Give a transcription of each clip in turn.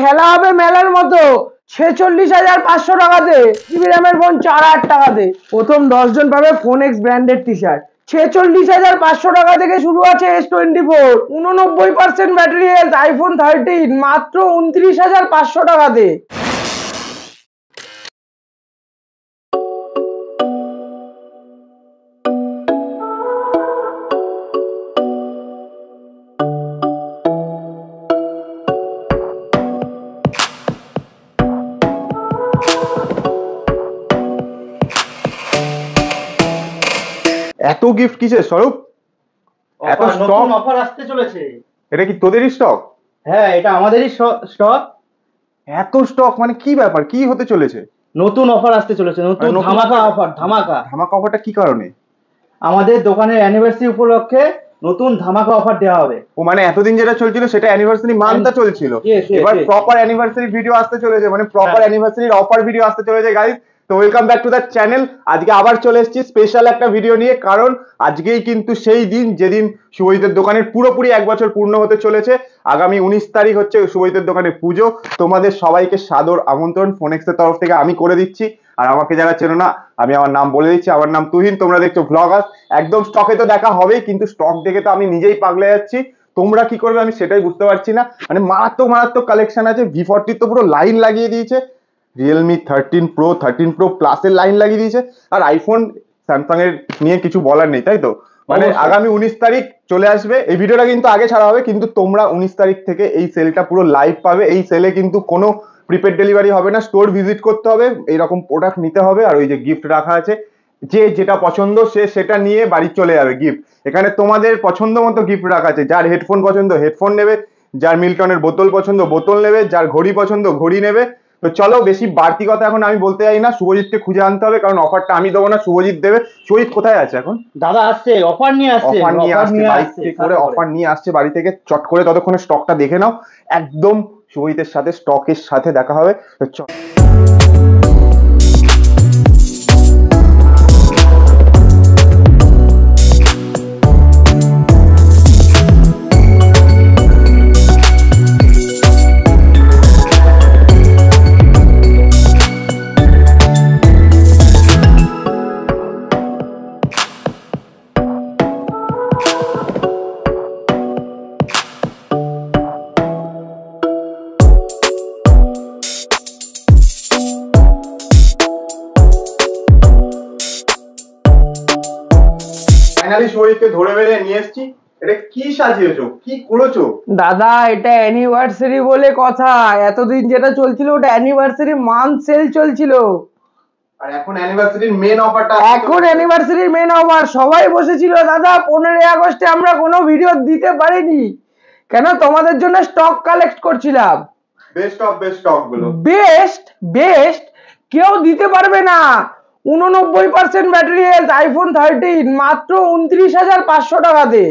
খেলা হবে মেলার মতো ছেচল্লিশ হাজার পাঁচশো টাকাতে জিবি র্যামের ফোন চার হাজার টাকা দে প্রথম দশজন পাবে ফোন এক্স ব্র্যান্ডের টি শার্ট ছেচল্লিশ হাজার পাঁচশো টাকা থেকে শুরু আছে এস টোয়েন্টি ফোর উননব্বই percent battery health iPhone thirteen মাত্র উনত্রিশ হাজার পাঁচশো টাকা দে গিফট কিসের স্বরূপ এত স্টক অফার আসতে চলেছে এটা কি তোদেরই স্টক হ্যাঁ এটা আমাদেরই স্টক এত স্টক মানে কি ব্যাপার কি হতে চলেছে নতুন অফার আসতে চলেছে নতুন মানে ধামাকা অফার ধামাকা ধামাকা অফারটা কি কারণে আমাদের দোকানের অ্যানিভার্সারি উপলক্ষে নতুন ধামাকা অফার দেওয়া হবে ও মানে এতদিন যেটা চলছিল সেটা অ্যানিভার্সারি মানটা চলছিল এবার প্রপার অ্যানিভার্সারি ভিডিও আসতে চলেছে মানে প্রপার অ্যানিভার্সারির অফার ভিডিও আসতে চলেছে গাইস তো welcome back to the channel আজকে আবার চলে এসেছি স্পেশাল একটা ভিডিও নিয়ে কারণ আজকেই কিন্তু সেই দিন যেদিন শুভজিতের দোকানের পুরোপুরি এক বছর পূর্ণ হতে চলেছে আগামী উনিশ তারিখ হচ্ছে শুভজিতের দোকানে পুজো তোমাদের সবাইকে সাদর আমন্ত্রণ ফোনেক্সের তরফ থেকে আমি করে দিচ্ছি আর আমাকে যারা চেনো না আমি আমার নাম বলে দিচ্ছি আমার নাম তুহিন তোমরা দেখছো ভ্লগার একদম স্টকে তো দেখা হবেই কিন্তু স্টক দেখে তো আমি নিজেই পাগলে যাচ্ছি তোমরা কি করবে আমি সেটাই বুঝতে পারছি না মানে মারাত্মক মারাত্মক কালেকশন আছে ভি ফর্টির তো পুরো লাইন লাগিয়ে দিয়েছে Realme thirteen pro thirteen pro প্লাসের লাইন লাগিয়ে দিয়েছে আর আইফোন স্যামসাং এর নিয়ে কিছু বলার নেই তাই তো মানে আগামী উনিশ তারিখ চলে আসবে এই ভিডিওটা কিন্তু আগে ছাড়া হবে কিন্তু তোমরা উনিশ তারিখ থেকে এই সেলটা পুরো লাইভ পাবে এই সেলে কিন্তু কোনো প্রিপেড ডেলিভারি হবে না স্টোর ভিজিট করতে হবে এইরকম প্রোডাক্ট নিতে হবে আর ওই যে গিফট রাখা আছে যে যেটা পছন্দ সে সেটা নিয়ে বাড়ি চলে যাবে গিফট এখানে তোমাদের পছন্দ মতো গিফট রাখা আছে যার হেডফোন পছন্দ হেডফোন নেবে যার মিল্টনের বোতল পছন্দ বোতল নেবে যার ঘড়ি পছন্দ ঘড়ি নেবে তো চলো বেশি বাড়তি কথা এখন আমি বলতে চাই না শুভজিৎকে খুঁজে আনতে হবে কারণ অফারটা আমি দেবো না শুভজিৎ দেবে শুভজিৎ কোথায় আছে এখন দাদা আসছে অফার নিয়ে আসছে অফার নিয়ে আসছে থেকে করে অফার নিয়ে আসছে বাড়ি থেকে চট করে ততক্ষণে স্টকটা দেখে নাও একদম শুভজিতের সাথে স্টকের সাথে দেখা হবে চল ফাইনালি ধরে নিয়ে এটা কি কি দাদা এটা অ্যানিভার্সারি বলে কথা এতদিন যেটা চলছিল ওটা অ্যানিভার্সারি মান্থ সেল চলছিল সবাই বসেছিল দাদা পনেরোই আগস্টে আমরা কোনো ভিডিও দিতে পারিনি কেন তোমাদের জন্য স্টক কালেক্ট করছিলাম বেস্ট অফ গুলো বেস্ট বেস্ট কেউ দিতে পারবে না উননব্বই percent battery health iPhone thirteen মাত্র উনত্রিশ হাজার পাঁচশো টাকাতে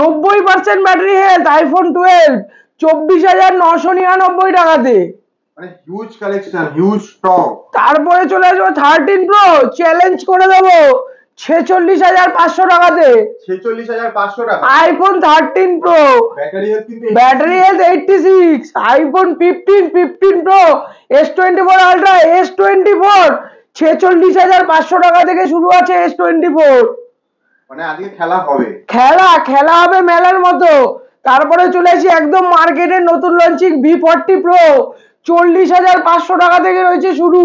নব্বই percent battery health iPhone twelve চব্বিশ হাজার নশো নিরানব্বই টাকাতে মানে তারপরে চলে আসবো থার্টিন প্রো চ্যালেঞ্জ করে দেবো ছেচল্লিশ হাজার পাঁচশো টাকাতে ছেচল্লিশ হাজার পাঁচশো টাকা iPhone thirteen pro battery health eighty six iPhone fifteen fifteen pro S twenty four ultra S twenty four ছেচল্লিশ হাজার পাঁচশো টাকা থেকে শুরু আছে এস টোয়েন্টি ফোর খেলা হবে খেলা খেলা হবে মেলার মতো তারপরে চলে আসি একদম মার্কেটের নতুন লঞ্চিং ভি ফর্টি প্রো চল্লিশ হাজার পাঁচশো টাকা থেকে রয়েছে শুরু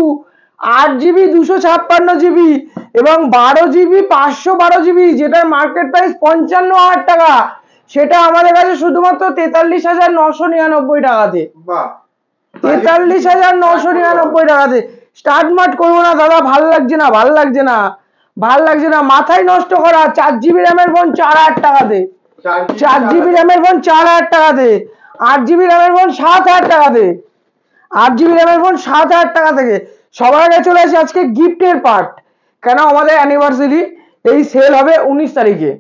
আট জিবি দুশো ছাপ্পান্ন জিবি এবং বারো জিবি পাঁচশো বারো জিবি যেটার মার্কেট প্রাইস পঞ্চান্ন হাজার টাকা সেটা আমাদের কাছে শুধুমাত্র তেতাল্লিশ হাজার নশো নিরানব্বই টাকাতে তেতাল্লিশ হাজার নশো নিরানব্বই টাকাতে স্টার্ট মার্ট করবো না দাদা ভাল লাগছে না ভাল লাগছে না ভাল লাগছে না মাথায় নষ্ট করা চার জিবি র্যামের ফোন চার হাজার টাকা দে চার জিবি র্যামের ফোন চার হাজার টাকা দে আট জিবি র্যামের ফোন সাত হাজার টাকা দে আট জিবি র্যামের ফোন সাত হাজার টাকা থেকে সবার আগে চলে আসি আজকে গিফটের পার্ট কেন আমাদের অ্যানিভার্সারি এই সেল হবে উনিশ তারিখে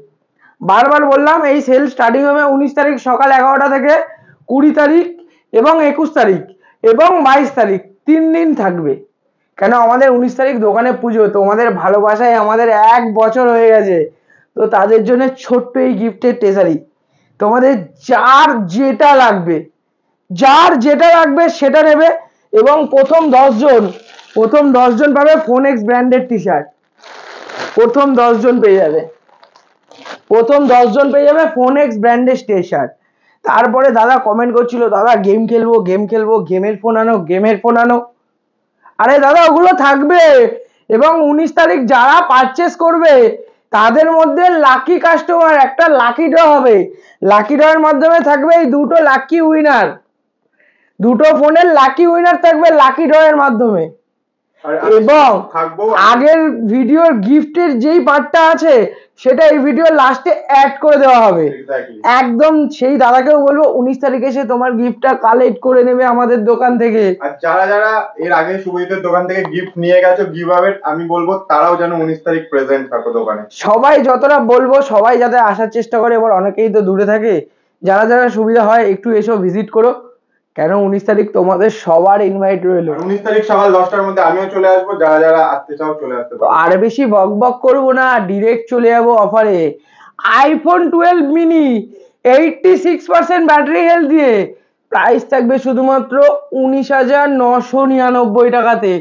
বারবার বললাম এই সেল স্টার্টিং হবে উনিশ তারিখ সকাল এগারোটা থেকে কুড়ি তারিখ এবং একুশ তারিখ এবং বাইশ তারিখ তিন দিন থাকবে কেন আমাদের উনিশ তারিখ দোকানে পুজো তোমাদের ভালোবাসায় আমাদের এক বছর হয়ে গেছে তো তাদের জন্য ছোট্ট এই গিফটের টেসারি তোমাদের যার যেটা লাগবে যার যেটা লাগবে সেটা নেবে এবং প্রথম দশজন প্রথম দশজন পাবে ফোন এক্স ব্র্যান্ডের টি শার্ট প্রথম দশজন পেয়ে যাবে প্রথম দশজন পেয়ে যাবে ফোন এক্স ব্র্যান্ডের টি শার্ট তারপরে দাদা কমেন্ট করছিল দাদা গেম খেলবো গেম খেলবো গেমের ফোন আনো গেমের ফোন আনো আরে দাদা ওগুলো থাকবে এবং উনিশ তারিখ যারা পারচেস করবে তাদের মধ্যে লাকি কাস্টমার একটা লাকি ড্র হবে লাকি ড্রয়ের মাধ্যমে থাকবে এই দুটো লাকি উইনার দুটো ফোনের লাকি উইনার থাকবে লাকি ড্রয়ের মাধ্যমে এবং আগের ভিডিওর গিফটের যেই পার্টটা আছে সেটা এই ভিডিওর লাস্টে অ্যাড করে দেওয়া হবে একদম সেই দাদাকেও বলবো উনিশ তারিখে এসে তোমার গিফটটা কালেক্ট করে নেবে আমাদের দোকান থেকে আর যারা যারা এর আগে শুভজিতের দোকান থেকে গিফট নিয়ে গেছো গিভ আউট আমি বলবো তারাও যেন উনিশ তারিখ প্রেজেন্ট থাকো দোকানে সবাই যতটা বলবো সবাই যাতে আসার চেষ্টা করে এবার অনেকেই তো দূরে থাকে যারা যারা সুবিধা হয় একটু এসো ভিজিট করো কেন উনিশ তারিখ তোমাদের সবার ইনভাইট রইল উনিশ তারিখ সকাল দশটার মধ্যে আমিও চলে আসবো যারা যারা আসতে চাও চলে আসতে আর বেশি বক বক করবো না ডিরেক্ট চলে যাবো অফারে iPhone twelve mini eighty six percent battery health দিয়ে প্রাইস থাকবে শুধুমাত্র উনিশ হাজার নশো নিরানব্বই টাকাতে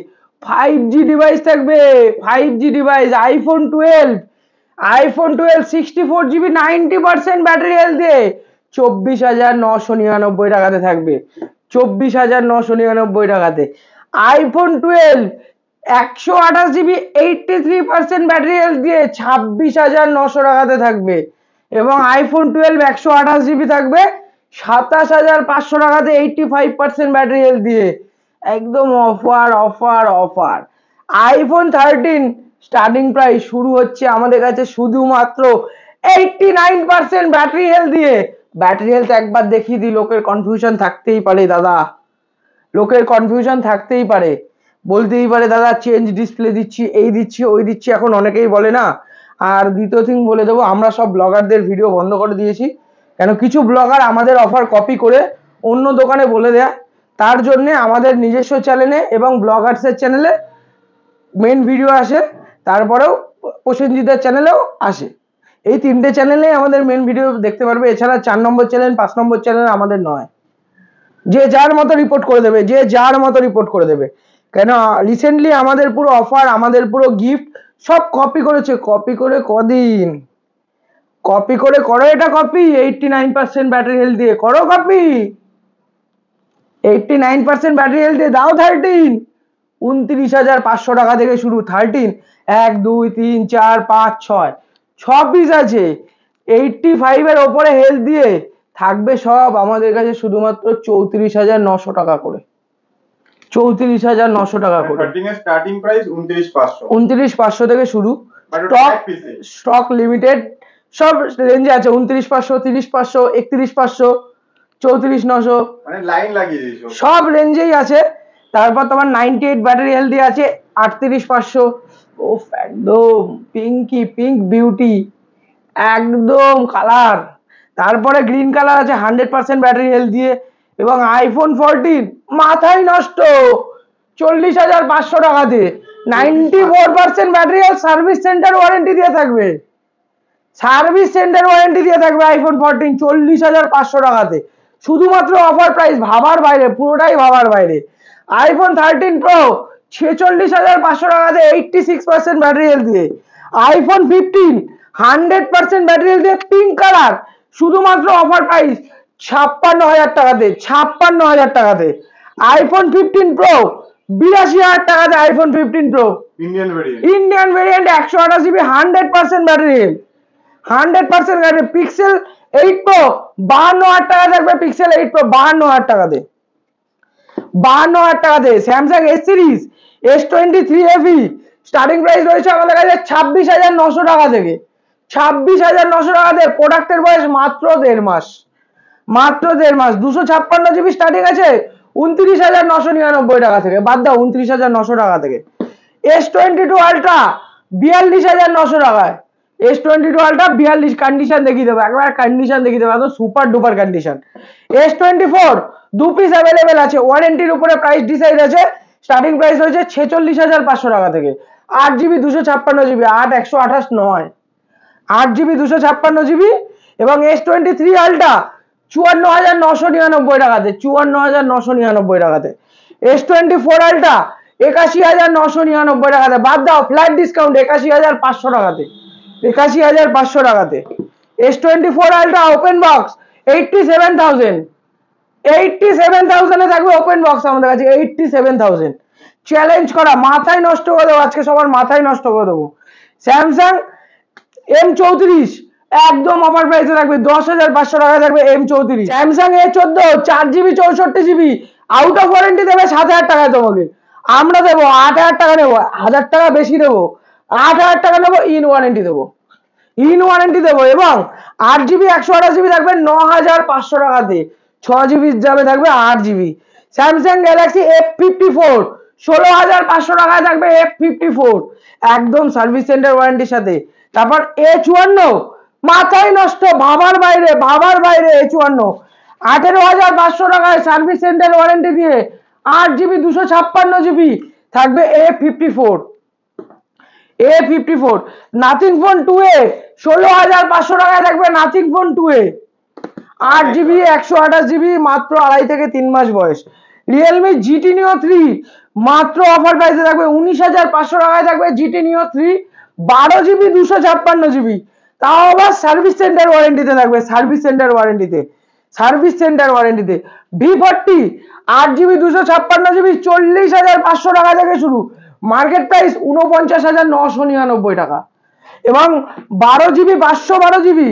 ফাইভ জি ডিভাইস থাকবে five G device iPhone twelve iPhone twelve sixty four GB ninety percent battery health দিয়ে চব্বিশ হাজার নশো নিরানব্বই টাকাতে থাকবে চব্বিশ হাজার নশো নিরানব্বই টাকাতে আইফোন টুয়েলভ একশো আঠাশ GB eighty three percent battery health দিয়ে ছাব্বিশ হাজার নশো টাকাতে থাকবে এবং আইফোন টুয়েলভ একশো আঠাশ জিবি থাকবে সাতাশ হাজার পাঁচশো টাকাতে eighty five percent battery health দিয়ে একদম offer offer offer iPhone thirteen starting price শুরু হচ্ছে আমাদের কাছে শুধুমাত্র eighty nine percent battery health দিয়ে ব্যাটারি হেলথ একবার দেখিয়ে দিই লোকের কনফিউশন থাকতেই পারে দাদা লোকের কনফিউশন থাকতেই পারে বলতেই পারে দাদা চেঞ্জ ডিসপ্লে দিচ্ছি এই দিচ্ছি ওই দিচ্ছি এখন অনেকেই বলে না আর দ্বিতীয় থিং বলে দেবো আমরা সব ব্লগারদের ভিডিও বন্ধ করে দিয়েছি কেন কিছু ব্লগার আমাদের অফার কপি করে অন্য দোকানে বলে দেয় তার জন্যে আমাদের নিজস্ব চ্যানেলে এবং ব্লগার্সের চ্যানেলে মেন ভিডিও আসে তারপরেও প্রসেনজিতের চ্যানেলেও আসে এই তিনটে চ্যানেলে আমাদের মেন ভিডিও দেখতে পারবে এছাড়া চার নম্বর চ্যানেল পাঁচ নম্বর চ্যানেল আমাদের নয় যে যার মতো রিপোর্ট করে দেবে যে যার মতো রিপোর্ট করে দেবে কেন রিসেন্টলি আমাদের পুরো অফার আমাদের পুরো গিফট সব কপি করেছে কপি করে কদিন কপি করে করো এটা copy eighty nine percent battery health দিয়ে করো copy eighty nine percent battery health দিয়ে দাও থার্টিন উনত্রিশ হাজার পাঁচশো টাকা থেকে শুরু থার্টিন এক দুই তিন চার পাঁচ ছয় সব পিস আছে এইটটি ফাইভের ওপরে হেলথ দিয়ে থাকবে সব আমাদের কাছে শুধুমাত্র চৌত্রিশ হাজার নশো টাকা করে চৌত্রিশ হাজার নশো টাকা করে উনত্রিশ পাঁচশো থেকে শুরু স্টক স্টক লিমিটেড সব রেঞ্জে আছে উনত্রিশ পাঁচশো তিরিশ পাঁচশো একত্রিশ পাঁচশো চৌত্রিশ নশো লাইন মানে লাগিয়ে সব রেঞ্জেই আছে তারপর তোমার নাইনটি এইট ব্যাটারি হেলদি আছে আটত্রিশ পাঁচশো ওফ একদম পিঙ্কি পিঙ্ক বিউটি একদম কালার তারপরে গ্রিন কালার আছে হান্ড্রেড পার্সেন্ট ব্যাটারি হেলথ দিয়ে এবং আইফোন ফোরটিন মাথায় নষ্ট চল্লিশ হাজার পাঁচশো টাকাতে ninety four percent battery health service centre warranty দিয়ে থাকবে সার্ভিস সেন্টার ওয়ারেন্টি দিয়ে থাকবে আইফোন ফোরটিন চল্লিশ হাজার পাঁচশো টাকাতে শুধুমাত্র অফার প্রাইস ভাবার বাইরে পুরোটাই ভাবার বাইরে আইফোন থার্টিন প্রো ছেচল্লিশ হাজার পাঁচশো টাকা দিয়ে eighty six percent battery health দিয়ে iPhone fifteen hundred percent battery health দিয়ে পিঙ্ক কালার শুধুমাত্র অফার প্রাইস ছাপ্পান্ন হাজার টাকাতে ছাপ্পান্ন হাজার টাকাতে আইফোন ফিফটিন প্রো বিরাশি হাজার টাকাতে iPhone fifteen pro Indian variant একশো আঠাশ GB hundred percent battery health hundred percent battery Pixel eight pro বাহান্ন হাজার টাকা থাকবে পিক্সেল এইট প্রো বাহান্ন হাজার টাকাতে বাহান্ন হাজার টাকা দেয় Samsung S series S twenty three এভি স্টার্টিং প্রাইস রয়েছে আমাদের কাছে ছাব্বিশ হাজার নশো টাকা থেকে ছাব্বিশ হাজার নশো টাকা দেয় প্রোডাক্টের বয়স মাত্র দেড় মাস মাত্র দেড় মাস দুশো ছাপ্পান্ন জিবি স্টার্টিং আছে উনত্রিশ হাজার নশো নিরানব্বই টাকা থেকে বাদ দাও উনত্রিশ হাজার নশো টাকা থেকে এস টোয়েন্টি টু আলট্রা বিয়াল্লিশ হাজার নশো টাকায় এস টোয়েন্টি টুয়েলভটা বিয়াল্লিশ কন্ডিশন দেখিয়ে দেবো একবার কন্ডিশন দেখি দেবো একদম super duper condition S twenty four দু পিস অ্যাভেলেবেল আছে ওয়ারেন্টির উপরে প্রাইস ডিসাইড আছে স্টার্টিং প্রাইস রয়েছে ছেচল্লিশ হাজার পাঁচশো টাকা থেকে আট জিবি দুশো ছাপ্পান্ন জিবি আট একশো আঠাশ নয় আট জিবি দুশো ছাপ্পান্ন জিবি এবং এস টোয়েন্টি থ্রি আলটা চুয়ান্ন হাজার নশো নিরানব্বই টাকাতে চুয়ান্ন হাজার নশো নিরানব্বই টাকাতে এস টোয়েন্টি ফোর আলটা একাশি হাজার নশো নিরানব্বই টাকাতে বাদ দাও ফ্ল্যাট ডিসকাউন্ট একাশি হাজার পাঁচশো টাকাতে একাশি হাজার পাঁচশো টাকাতে S twenty four ultra open box eighty seven thousand eighty seven থাউজেন্ডে থাকবে ওপেন বক্স আমাদের কাছে এইটটি সেভেন থাউজেন্ড চ্যালেঞ্জ করা মাথায় নষ্ট করে দেবো আজকে সবার মাথায় নষ্ট করে দেবো স্যামসাং এম চৌত্রিশ একদম অফার প্রাইসে থাকবে দশ হাজার পাঁচশো টাকা থাকবে এম চৌত্রিশ স্যামসাং এ চোদ্দ চার জিবি চৌষট্টি জিবি আউট অফ ওয়ারেন্টি দেবে সাত হাজার টাকায় তোমাকে আমরা দেবো আট হাজার টাকা নেবো হাজার টাকা বেশি নেবো আট হাজার টাকা নেবো ইন ওয়ারেন্টি দেবো ইন ওয়ারেন্টি দেবো এবং আট জিবি একশো আঠাশ জিবি থাকবে ন হাজার পাঁচশো টাকা দিয়ে ছ জিবি যাবে থাকবে আট GB Samsung Galaxy F fifty four ষোলো হাজার পাঁচশো টাকায় থাকবে এফ ফিফটি ফোর একদম সার্ভিস সেন্টার ওয়ারেন্টির সাথে তারপর এ চুয়ান্ন মাথায় নষ্ট বাবার বাইরে বাবার বাইরে এ চুয়ান্ন আঠেরো হাজার পাঁচশো টাকায় সার্ভিস সেন্টার ওয়ারেন্টি দিয়ে আট জিবি দুশো ছাপ্পান্ন জিবি থাকবে A fifty four A fifty four Nothing phone two A ষোলো হাজার পাঁচশো টাকায় থাকবে নাথিং ফোন টু এ আট জিবি একশো আঠাশ জিবি মাত্র আড়াই থেকে তিন মাস বয়স রিয়েলমি জিটি নিও থ্রি মাত্র অফার প্রাইসে থাকবে উনিশ হাজার পাঁচশো টাকায় থাকবে জিটি নিও থ্রি বারো জিবি দুশো ছাপ্পান্ন জিবি তাও আবার সার্ভিস সেন্টার ওয়ারেন্টিতে থাকবে সার্ভিস সেন্টার ওয়ারেন্টিতে সার্ভিস সেন্টার ওয়ারেন্টিতে ভি ফোরটি আট জিবি দুশো ছাপ্পান্ন জিবি চল্লিশ হাজার পাঁচশো টাকা থেকে শুরু মার্কেট প্রাইস উনপঞ্চাশ হাজার নশো নিরানব্বই টাকা এবং বারো জিবি পাঁচশো বারো জিবি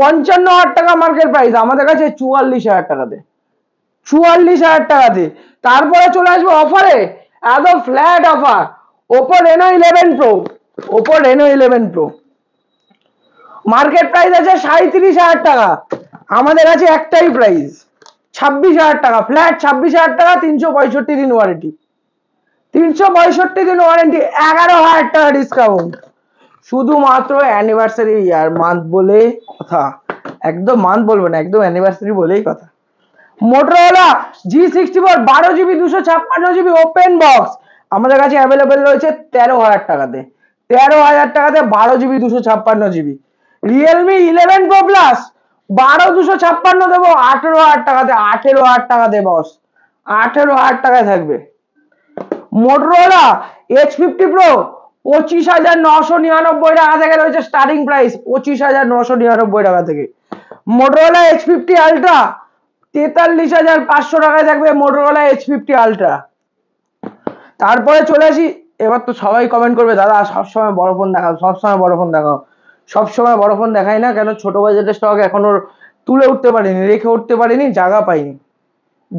পঞ্চান্ন হাজার টাকা মার্কেট প্রাইস আমাদের কাছে চুয়াল্লিশ হাজার টাকাতে চুয়াল্লিশ হাজার টাকাতে তারপরে চলে আসবে অফারে এত flat offer Oppo Reno eleven pro Oppo Reno eleven pro market price আছে সাঁত্রিশ হাজার টাকা আমাদের কাছে একটাই প্রাইস ছাব্বিশ হাজার টাকা ফ্ল্যাট ছাব্বিশ হাজার টাকা তিনশো পঁয়ষট্টি দিন ওয়ারেন্টি তিনশো পঁয়ষট্টি দিন ওয়ারেন্টি এগারো হাজার টাকা ডিসকাউন্ট শুধুমাত্র অ্যানিভার্সারি ইয়ার মান্থ বলে কথা একদম মান্থ বলবো না একদম অ্যানিভার্সারি বলেই কথা মোটরওয়ালা জি সিক্সটি ফোর বারো জিবি দুশো ছাপ্পান্ন জিবি ওপেন বক্স আমাদের কাছে অ্যাভেলেবেল রয়েছে তেরো হাজার টাকাতে তেরো হাজার টাকাতে বারো জিবি দুশো ছাপ্পান্ন GB Realme eleven pro plus বারো দুশো ছাপ্পান্ন দেবো আঠেরো হাজার টাকাতে আঠেরো হাজার টাকাতে বস আঠেরো হাজার টাকায় থাকবে মোটরোলা এইচ ফিফটি প্রো পঁচিশ হাজার নশো নিরানব্বই টাকা থেকে রয়েছে স্টার্টিং প্রাইস পঁচিশ হাজার নশো নিরানব্বই টাকা থেকে মোটরোলা এইচ ফিফটি আলট্রা তেতাল্লিশ হাজার পাঁচশো টাকায় থাকবে মোটরোলা এইচ ফিফটি আলট্রা তারপরে চলে আসি এবার তো সবাই কমেন্ট করবে দাদা সবসময় বড় ফোন দেখাও সবসময় বড় ফোন দেখাও সবসময় বড় ফোন দেখাই না কেন ছোট বাজারের স্টক এখনো তুলে উঠতে পারিনি রেখে উঠতে পারিনি জায়গা পাইনি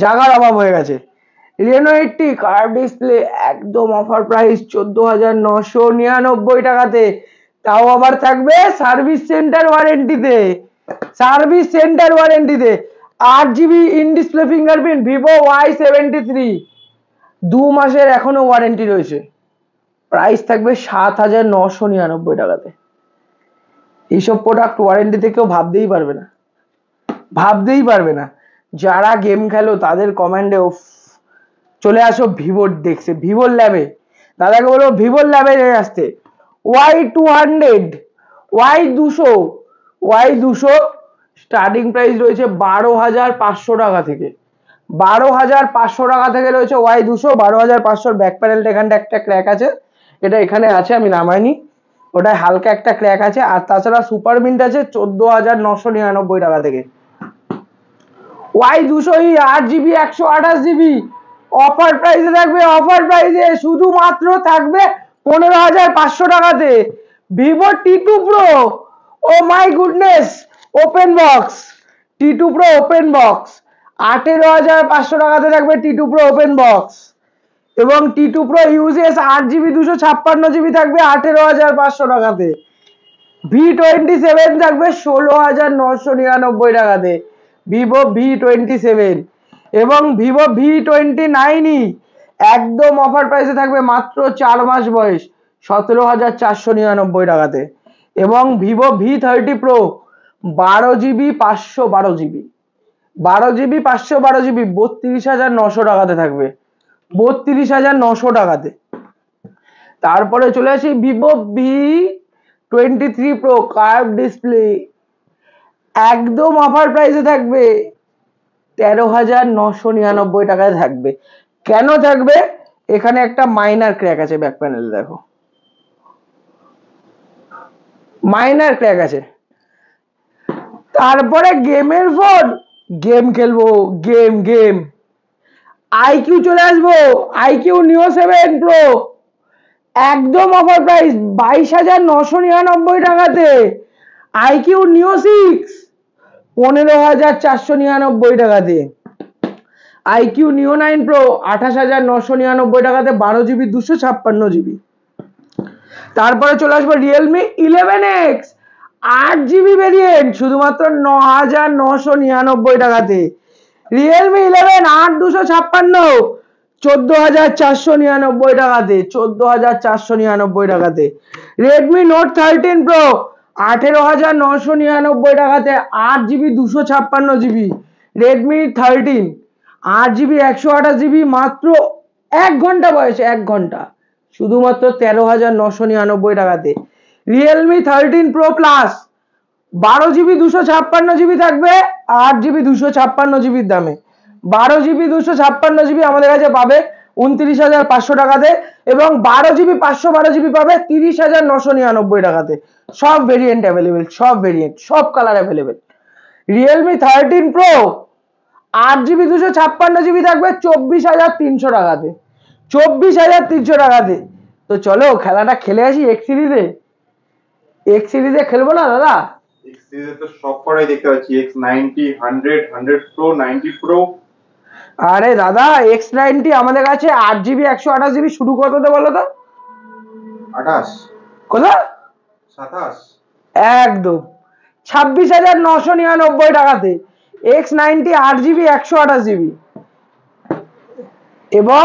জায়গার অভাব হয়ে গেছে রেনো এইটটি কার ডিসপ্লে একদম অফার প্রাইস চোদ্দ হাজার নশো নিরানব্বই টাকাতে তাও আবার থাকবে সার্ভিস সেন্টার ওয়ারেন্টিতে সার্ভিস সেন্টার ওয়ারেন্টিতে আট GB in display fingerprint Vivo Y seventy three দু মাসের এখনও ওয়ারেন্টি রয়েছে প্রাইস থাকবে সাত হাজার নশো নিরানব্বই টাকাতে এইসব প্রোডাক্ট ওয়ারেন্টিতে কেউ ভাবতেই পারবে না ভাবতেই পারবে না যারা গেম খেলো তাদের কমেন্টে চলে আসো ভিভোর দেখছে ভিভোর ল্যাবে দাদাকে বলো ভিভোর ল্যাবে নিয়ে আসতে ওয়াই টু হান্ড্রেড ওয়াই দুশো ওয়াই দুশো স্টার্টিং প্রাইস রয়েছে বারো হাজার পাঁচশো টাকা থেকে বারো হাজার পাঁচশো টাকা থেকে রয়েছে ওয়াই দুশো বারো হাজার পাঁচশোর ব্যাক প্যানেলটা এখানটা একটা ক্র্যাক আছে এটা এখানে আছে আমি নামাইনি ওটায় হালকা একটা ক্র্যাক আছে আর তাছাড়া সুপার মিন্ট আছে চোদ্দো হাজার নশো নিরানব্বই টাকা থেকে ওয়াই দুশো ই আট জিবি একশো আঠাশ জিবি অফার প্রাইসে থাকবে অফার প্রাইসে শুধুমাত্র থাকবে পনেরো হাজার পাঁচশো টাকাতে Vivo T two pro oh my goodness open box T two pro open box আঠেরো হাজার পাঁচশো টাকাতে থাকবে T two pro open box এবং টি টু প্রো ইউজেস আট জিবি দুশো ছাপ্পান্ন জিবি থাকবে আঠেরো হাজার পাঁচশো টাকাতে ভি টোয়েন্টি সেভেন থাকবে ষোলো হাজার নশো নিরানব্বই টাকাতে ভিভো ভি টোয়েন্টি সেভেন এবং ভিভো ভি টোয়েন্টি নাইনই একদম অফার প্রাইসে থাকবে মাত্র চার মাস বয়স সতেরো হাজার চারশো নিরানব্বই টাকাতে এবং ভিভো ভি থার্টি প্রো বারো জিবি পাঁচশো বারো জিবি বারো জিবি পাঁচশো বারো জিবি বত্রিশ হাজার নশো টাকাতে থাকবে বত্রিশ হাজার নশো টাকাতে তারপরে চলে আসি Vivo V twenty three pro curve display একদম অফার প্রাইসে থাকবে তেরো হাজার নশো নিরানব্বই টাকায় থাকবে কেন থাকবে এখানে একটা মাইনার ক্র্যাক আছে ব্যাক প্যানেল দেখো মাইনার ক্র্যাক আছে তারপরে গেমের ফোন গেম খেলবো গেম গেম আইকিউ চলে আসবো আইকিউ নিও সেভেন প্রো একদম অফার প্রাইস বাইশ হাজার নশো নিরানব্বই টাকাতে আইকিউ নিও সিক্স পনেরো হাজার চারশো নিরানব্বই টাকাতে আইকিউ নিও নাইন প্রো আঠাশ হাজার নশো নিরানব্বই টাকাতে বারো জিবি দুশো ছাপ্পান্ন জিবি তারপরে চলে আসবো রিয়েলমি ইলেভেন এক্স আট জিবি ভেরিয়েন্ট শুধুমাত্র ন হাজার নশো নিরানব্বই টাকাতে রিয়েলমি ইলেভেন আট দুশো ছাপ্পান্ন চোদ্দ হাজার চারশো নিরানব্বই টাকাতে চোদ্দ হাজার চারশো নিরানব্বই টাকাতে রেডমি নোট থার্টিন প্রো আঠেরো হাজার নশো নিরানব্বই টাকাতে আট জিবি দুশো ছাপ্পান্ন জিবি রেডমি থার্টিন আট জিবি একশো আঠাশ জিবি মাত্র এক ঘন্টা বয়সে এক ঘন্টা শুধুমাত্র তেরো হাজার নশো নিরানব্বই টাকাতে রিয়েলমি থার্টিন প্রো প্লাস বারো জিবি দুশো ছাপ্পান্ন জিবি থাকবে আট জিবি দুশো ছাপ্পান্ন জিবির দামে বারো জিবি দুশো ছাপ্পান্ন জিবি আমাদের কাছে পাবে উনত্রিশ হাজার পাঁচশো টাকাতে এবং বারো জিবি পাঁচশো বারো জিবি পাবে তিরিশ হাজার নশো নিরানব্বই টাকাতে সব ভেরিয়েন্ট অ্যাভেলেবেল সব ভেরিয়েন্ট সব colour available Realme thirteen pro আট জিবি দুশো ছাপ্পান্ন জিবি থাকবে চব্বিশ হাজার তিনশো টাকাতে চব্বিশ হাজার তিনশো টাকাতে তো চলো খেলাটা খেলে আসি এক্স সিরিজে এক্স সিরিজে খেলবো না দাদা এক্স সিরিজে তো সব কটাই দেখতে পাচ্ছি X ninety hundred hundred pro ninety pro আরে দাদা এক্স নাইনটি আমাদের কাছে আট জিবি একশো আঠাশ জিবি শুরু কততে বলো তো আঠাশ কোথা সাতাশ একদম ছাব্বিশ হাজার নশো নিরানব্বই টাকাতে এক্স নাইনটি আট জিবি একশো আঠাশ জিবি এবং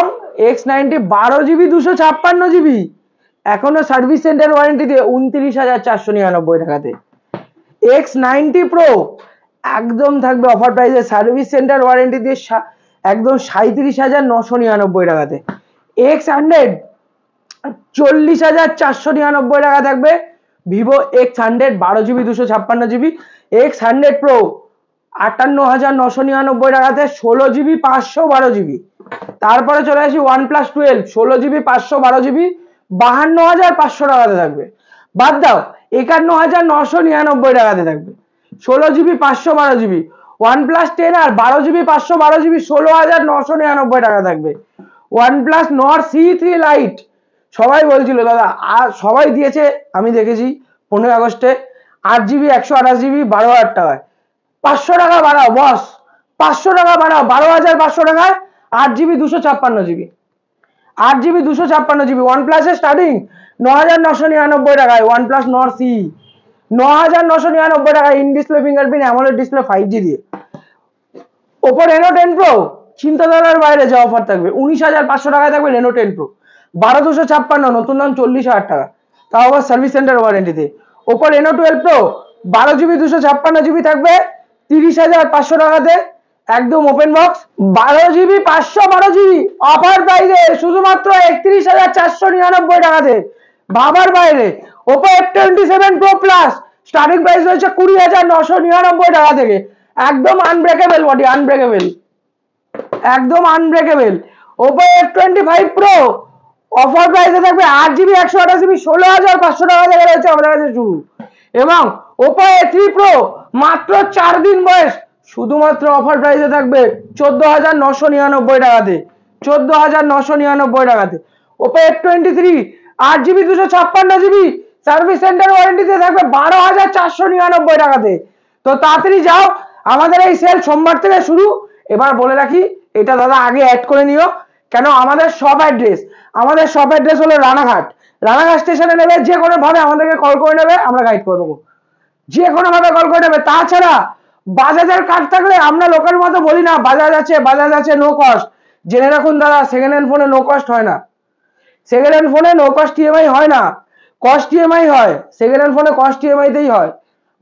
এক্স নাইনটি বারো জিবি দুশো ছাপ্পান্ন জিবি এখনো সার্ভিস সেন্টার ওয়ারেন্টি দিয়ে উনত্রিশ হাজার চারশো নিরানব্বই টাকাতে এক্স নাইনটি প্রো একদম থাকবে অফার প্রাইসে সার্ভিস সেন্টার ওয়ারেন্টি দিয়ে একদম সাঁত্রিশ হাজার নশো নিরানব্বই টাকাতে এক্স হান্ড্রেড চল্লিশ হাজার চারশো নিরানব্বই টাকা থাকবে ভিভো এক্স হান্ড্রেড বারো জিবি দুশো ছাপ্পান্ন জিবি এক্স হান্ড্রেড প্রো আটান্ন হাজার নশো নিরানব্বই টাকাতে ষোলো জিবি পাঁচশো বারো জিবি তারপরে চলে আসি ওয়ান প্লাস টুয়েলভ ষোলো জিবি পাঁচশো বারো জিবি বাহান্ন হাজার পাঁচশো টাকাতে থাকবে বাদ দাও একান্ন হাজার নশো নিরানব্বই টাকাতে থাকবে ষোলো জিবি পাঁচশো বারো জিবি ওয়ান প্লাস টেন আর বারো জিবি পাঁচশো বারো জিবি ষোলো হাজার নশো নিরানব্বই টাকা থাকবে OnePlus Nord CE three Lite সবাই বলছিল দাদা আর সবাই দিয়েছে আমি দেখেছি পনেরোই আগস্টে আট জিবি একশো আঠাশ জিবি বারো হাজার টাকায় পাঁচশো টাকা বাড়াও বস পাঁচশো টাকা বাড়াও বারো হাজার পাঁচশো টাকায় আট জিবি দুশো ছাপ্পান্ন জিবি আট জিবি দুশো ছাপ্পান্ন জিবি ওয়ান প্লাসের স্টার্টিং ন হাজার নশো নিরানব্বই টাকায় ওয়ান প্লাস নট সি ন টাকা in display fingerprint AMOLED display দিয়ে ওপো রেনো টেন প্রো চিন্তাধারার বাইরে যে অফার থাকবে টাকায় থাকবে নতুন দাম টাকা তাও আবার সার্ভিস সেন্টার ওয়ারেন্টিতে ওপো রেনো টুয়েলভ প্রো বারো জিবি দুশো ছাপ্পান্ন জিবি থাকবে তিরিশ হাজার পাঁচশো টাকাতে একদম ওপেন বক্স বারো জিবি পাঁচশো বারো জিবি অফার প্রাইজে শুধুমাত্র একত্রিশ হাজার চারশো নিরানব্বই টাকাতে ভাবার বাইরে Oppo F twenty seven Pro plus starting price রয়েছে কুড়ি হাজার নশো নিরানব্বই টাকা থেকে একদম আনব্রেকেবল বডি আনব্রেকেবল একদম unbreakable Oppo F twenty five Pro offer প্রাইসে থাকবে আট জিবি একশো আঠাশ জিবি ষোলো হাজার পাঁচশো টাকা থেকে রয়েছে আমাদের কাছে শুরু এবং ওপো এ থ্রি প্রো মাত্র চার দিন বয়স শুধুমাত্র অফার প্রাইসে থাকবে চোদ্দ হাজার নশো নিরানব্বই টাকাতে চোদ্দ হাজার নশো নিরানব্বই টাকাতে ওপো এফ টোয়েন্টি থ্রি আট জিবি দুশো ছাপ্পান্ন জিবি সার্ভিস সেন্টার ওয়ারেন্টিতে থাকবে বারো হাজার চারশো নিরানব্বই টাকাতে তো তাড়াতাড়ি যাও আমাদের এই সেল সোমবার থেকে শুরু এবার বলে রাখি এটা দাদা আগে অ্যাড করে নিও কেন আমাদের সব অ্যাড্রেস আমাদের সব অ্যাড্রেস হলো রানাঘাট রানাঘাট স্টেশনে নেবে যে কোনোভাবে আমাদেরকে কল করে নেবে আমরা গাইড করে দেবো যে কোনোভাবে কল করে নেবে তাছাড়া বাজাজের কার্ড থাকলে আমরা লোকের মতো বলি না বাজাজ আছে বাজাজ আছে নো কস্ট জেনে রাখুন দাদা সেকেন্ড হ্যান্ড ফোনে নো কস্ট হয় না সেকেন্ড হ্যান্ড ফোনে নো কস্ট ইএমআই হয় না কস্ট ইএমআই হয় সেকেন্ড হ্যান্ড ফোনে কস্ট ইএমআইতেই হয়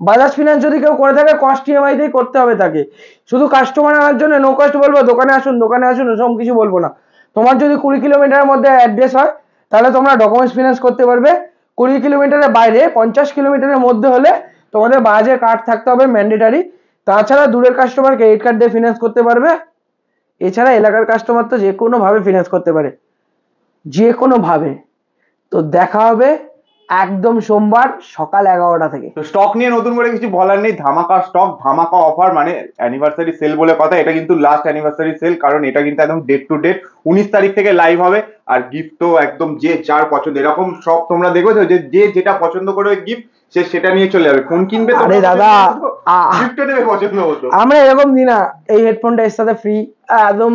বাজাজ ফিনান্স যদি কেউ করে থাকে কস্ট ইএমআইতেই করতে হবে তাকে শুধু কাস্টমার আনার জন্য নো কস্ট বলবো দোকানে আসুন দোকানে আসুন ওসব কিছু বলবো না তোমার যদি কুড়ি কিলোমিটারের মধ্যে অ্যাড্রেস হয় তাহলে তোমরা ডকুমেন্টস ফিনান্স করতে পারবে কুড়ি কিলোমিটারের বাইরে পঞ্চাশ কিলোমিটারের মধ্যে হলে তোমাদের বাজাজের কার্ড থাকতে হবে ম্যান্ডেটারি তাছাড়া দূরের কাস্টমার ক্রেডিট কার্ড দিয়ে ফিনান্স করতে পারবে এছাড়া এলাকার কাস্টমার তো যে কোনোভাবে ফিনান্স করতে পারে যে কোনোভাবে তো দেখা হবে একদম সোমবার সকাল এগারোটা থেকে তো স্টক নিয়ে নতুন করে কিছু বলার নেই ধামাকা স্টক ধামাকা অফার মানে অ্যানিভার্সারি সেল বলে কথা এটা কিন্তু লাস্ট অ্যানিভার্সারি সেল কারণ এটা কিন্তু একদম ডেট টু ডেট উনিশ তারিখ থেকে লাইভ হবে আর গিফট তো একদম যে যার পছন্দ এরকম সব তোমরা দেখবে যে যে যেটা পছন্দ করে গিফট সে সেটা নিয়ে চলে যাবে ফোন কিনবে আরে দাদা দেবে পছন্দ আমরা এরকম দিই না এই হেডফোনটা এর সাথে ফ্রি একদম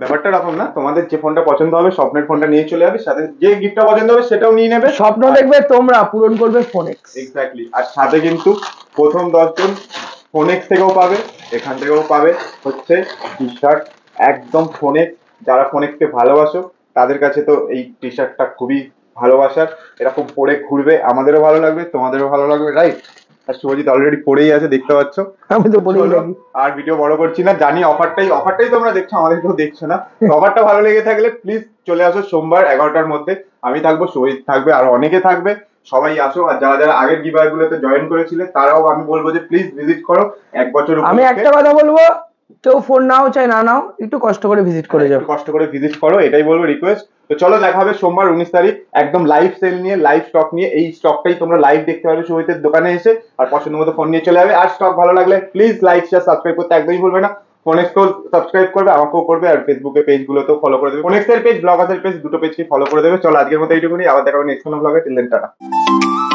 ব্যাপারটা এরকম না তোমাদের যে ফোনটা পছন্দ হবে স্বপ্নের ফোনটা নিয়ে চলে যাবে সাথে যে গিফটটা পছন্দ হবে সেটাও নিয়ে নেবে স্বপ্ন দেখবে তোমরা পূরণ করবে ফোনেক্স এক্স্যাক্টলি আর সাথে কিন্তু প্রথম দশজন ফোনেক্স থেকেও পাবে এখান থেকেও পাবে হচ্ছে টি শার্ট একদম ফোনে যারা ফোনেক্সকে ভালোবাসো তাদের কাছে তো এই টি শার্টটা খুবই ভালোবাসার এরকম পরে ঘুরবে আমাদেরও ভালো লাগবে তোমাদেরও ভালো লাগবে রাইট আর শুভজিৎ অলরেডি পড়েই আছে দেখতে পাচ্ছ আমি তো বলি আর ভিডিও বড় করছি না জানি অফারটাই অফারটাই তোমরা দেখছো আমাদেরকেও দেখছো না অফারটা ভালো লেগে থাকলে প্লিজ চলে আসো সোমবার এগারোটার মধ্যে আমি থাকবো শুভজিৎ থাকবে আর অনেকে থাকবে সবাই আসো আর যারা যারা আগের গিভার গুলোতে জয়েন করেছিলে তারাও আমি বলবো যে প্লিজ ভিজিট করো এক বছর আমি একটা কথা বলবো কেউ ফোন নাও চাই না নাও একটু কষ্ট করে ভিজিট করে হ্যাঁ, যাও কষ্ট করে ভিজিট করো এটাই বলবো রিকোয়েস্ট তো চলো দেখা হবে সোমবার উনিশ তারিখ একদম লাইভ সেল নিয়ে লাইভ স্টক নিয়ে এই স্টকটাই তোমরা লাইভ দেখতে পাবে সুবিধের দোকানে এসে আর পছন্দ মতো ফোন নিয়ে চলে যাবে আর স্টক ভালো লাগলে প্লিজ লাইক শেয়ার সাবস্ক্রাইব করতে একদমই ভুলবে না ফোনেক্সকেও সাবস্ক্রাইব করবে আমাকেও করবে আর ফেসবুকে তো ফলো করে দেবে ফোনেক্সের পেজ ব্লগাসের পেজ দুটো পেজকে ফলো করে দেবে চলো আজকের মতো এইটুকুনি আবার দেখাবেন হবে ব্লগে টিলেন টাটা